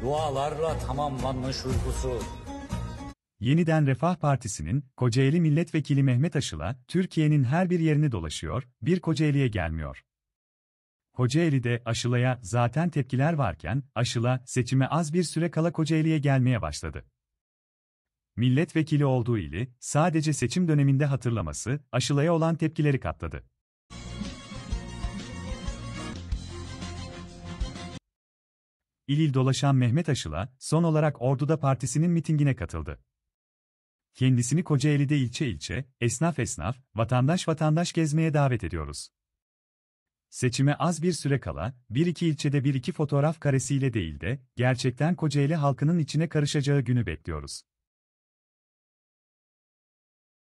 dualarla tamamlanmış uykusu. Yeniden Refah Partisi'nin Kocaeli Milletvekili Mehmet Aşıl'a Türkiye'nin her bir yerini dolaşıyor, bir Kocaeli'ye gelmiyor. Kocaeli'de aşılaya zaten tepkiler varken, aşıla seçime az bir süre kala Kocaeli'ye gelmeye başladı. Milletvekili olduğu ili, sadece seçim döneminde hatırlaması, aşılaya olan tepkileri katladı. il il dolaşan Mehmet Aşıl'a, son olarak Ordu'da partisinin mitingine katıldı. Kendisini Kocaeli'de ilçe ilçe, esnaf esnaf, vatandaş vatandaş gezmeye davet ediyoruz. Seçime az bir süre kala, bir iki ilçede bir iki fotoğraf karesiyle değil de, gerçekten Kocaeli halkının içine karışacağı günü bekliyoruz.